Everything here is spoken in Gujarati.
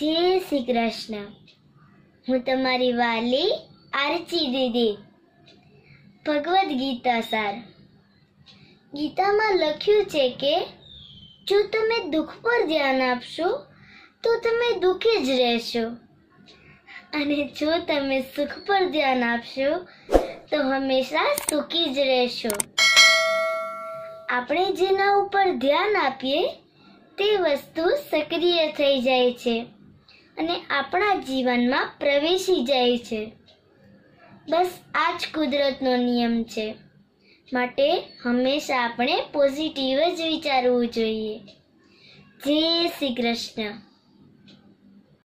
જય શ્રી કૃષ્ણ હું તમારી વાલી આરચી દીદી ભગવદ્ ગીતા સાર ગીતામાં લખ્યું છે કે જો તમે દુઃખ પર ધ્યાન આપશો તો તમે દુઃખી જ રહેશો અને જો તમે સુખ પર ધ્યાન આપશો તો હંમેશા સુખી જ રહેશો આપણે જેના ઉપર ધ્યાન આપીએ તે વસ્તુ સક્રિય થઈ જાય છે અને આપણા જીવનમાં પ્રવેશી જાય છે બસ આ જ કુદરતનો નિયમ છે માટે હંમેશા આપણે પોઝિટિવ જ વિચારવું જોઈએ જય શ્રી કૃષ્ણ